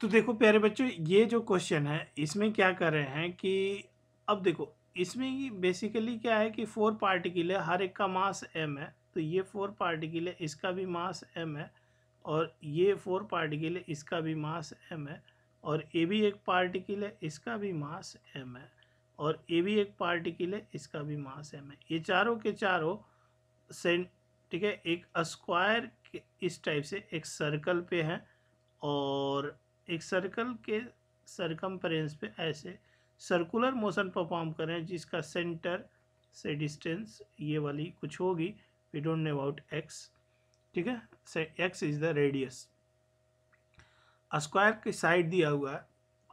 तो देखो प्यारे बच्चों ये जो क्वेश्चन है इसमें क्या कर रहे हैं कि अब देखो इसमें बेसिकली क्या है कि फोर पार्टिकल है हर एक का मास एम है तो ये फोर पार्टिकल है इसका भी मास एम है और ये फोर पार्टिकल है इसका भी मास एम है और ए भी एक पार्टिकल है इसका भी मास एम है और ए भी एक पार्टिकल है इसका भी मास एम है ये चारों के चारों सेंट ठीक है एक स्क्वायर इस टाइप से एक सर्कल पे है और एक सर्कल के सरकम पे ऐसे सर्कुलर मोशन परफॉर्म करें जिसका सेंटर से डिस्टेंस ये वाली कुछ होगी we don't know about X ठीक है से X is the radius square की साइड दिया हुआ है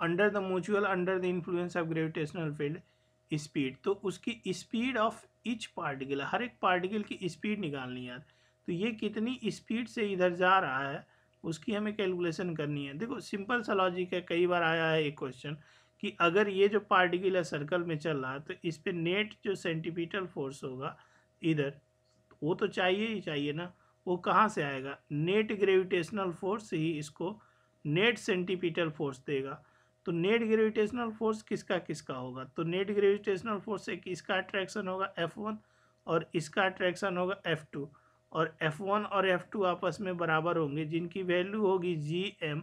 under the mutual under the influence of gravitational field speed तो उसकी स्पीड ऑफ इच पार्टिकल हर एक पार्टिकल की स्पीड निकालनी है तो ये कितनी स्पीड से इधर जा रहा है उसकी हमें कैलकुलेशन करनी है देखो सिंपल सा लॉजिक है कई बार आया है एक क्वेश्चन कि अगर ये जो पार्टिकल है सर्कल में चल रहा है तो इस पर नेट जो सेंटिपिटल फोर्स होगा इधर वो तो चाहिए ही चाहिए ना वो कहाँ से आएगा नेट ग्रेविटेशनल फोर्स ही इसको नेट सेंटिपिटल फोर्स देगा तो नेट ग्रेविटेशनल फोर्स किसका किसका होगा तो नेट ग्रेविटेशनल फोर्स से इसका अट्रैक्शन होगा एफ वन और इसका अट्रैक्शन होगा एफ टू और F1 और F2 आपस में बराबर होंगे जिनकी वैल्यू होगी G M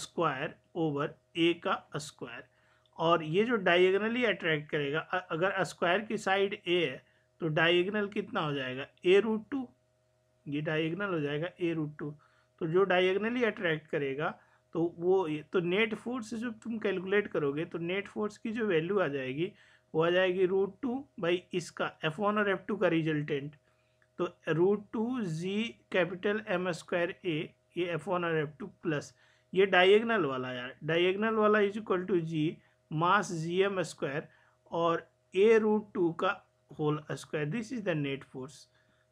square over A का स्क्वायर और ये जो डायगनली अट्रैक्ट करेगा अगर स्क्वायर की साइड ए है तो डायगनल कितना हो जाएगा ए रूट टू ये डायगनल हो जाएगा ए रूट टू तो जो डायगनली अट्रैक्ट करेगा तो वो तो नेट फोर्स जब तुम कैलकुलेट करोगे तो नेट फोर्स की जो वैल्यू आ जाएगी वो आ जाएगी रूट टू बाई इसका एफ वन और एफ टू का रिजल्टेंट तो root two G capital M square A ये एफ वन और एफ टू प्लस ये डायगनल वाला यार डायगनल वाला is equal to G mass G M square और ए रूट टू का whole square this is the net force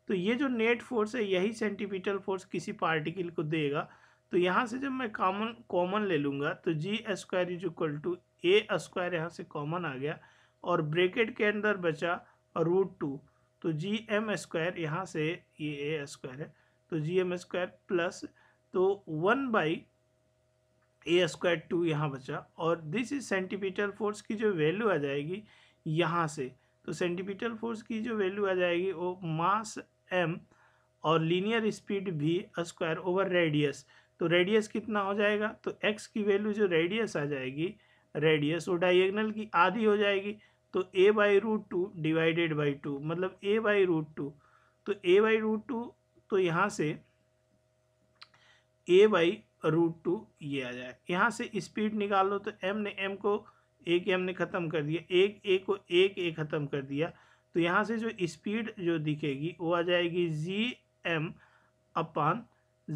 तो ये जो नेट फोर्स है यही सेंटीपीटल फोर्स किसी पार्टिकल को देगा तो यहाँ से जब मैं कॉमन कॉमन ले लूँगा तो G square is equal to A square यहाँ से कॉमन आ गया और ब्रेकेट के अंदर बचा रूट टू तो जी एम स्क्वायर यहाँ से ये ए स्क्वायर है तो जी एम स्क्वायर प्लस तो one by A square two यहाँ बचा और दिस इज सेंटीमीटर फोर्स की जो वैल्यू आ जाएगी यहाँ से तो सेंटीमीटर फोर्स की जो वैल्यू आ जाएगी वो मास एम और लीनियर स्पीड भी स्क्वायर ओवर रेडियस तो रेडियस कितना हो जाएगा तो एक्स की वैल्यू जो रेडियस आ जाएगी रेडियस वो डायगनल की आधी हो जाएगी तो A by root two divided by two मतलब ए बाई रूट टू तो ए बाई रूट टू तो यहाँ से ए बाई रूट टू ये आ जाए यहाँ से स्पीड निकाल लो तो m ने m को एक एम ने ख़त्म कर दिया एक ए को एक ए ख़त्म कर दिया तो यहाँ से जो स्पीड जो दिखेगी वो आ जाएगी G M upon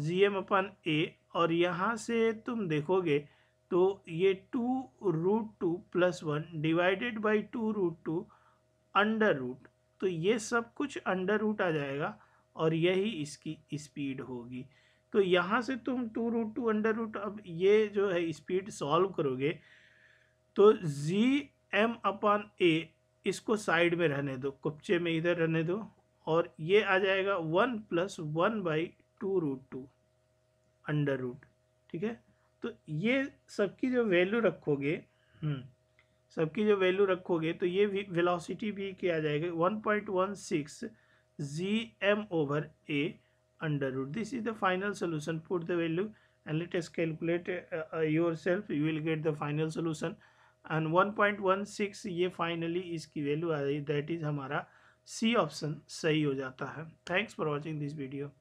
G M upon ए और यहाँ से तुम देखोगे तो ये two root plus one divided by two root two under root तो ये सब कुछ अंडर रूट आ जाएगा और यही इसकी स्पीड होगी तो यहाँ से तुम two root two under root अब ये जो है स्पीड सॉल्व करोगे तो जी एम अपान ए इसको साइड में रहने दो कुप्चे में इधर रहने दो और ये आ जाएगा one plus one by two root two under root ठीक है तो ये सबकी जो वैल्यू रखोगे हम्म, सबकी जो वैल्यू रखोगे तो ये वेलोसिटी भी किया जाएगा one point one six G M over A under root this is the final solution put the value and let's calculate yourself you will get the final solution and one point one six ये finally इसकी value आ जाएगी that is हमारा C option सही हो जाता है thanks for watching this video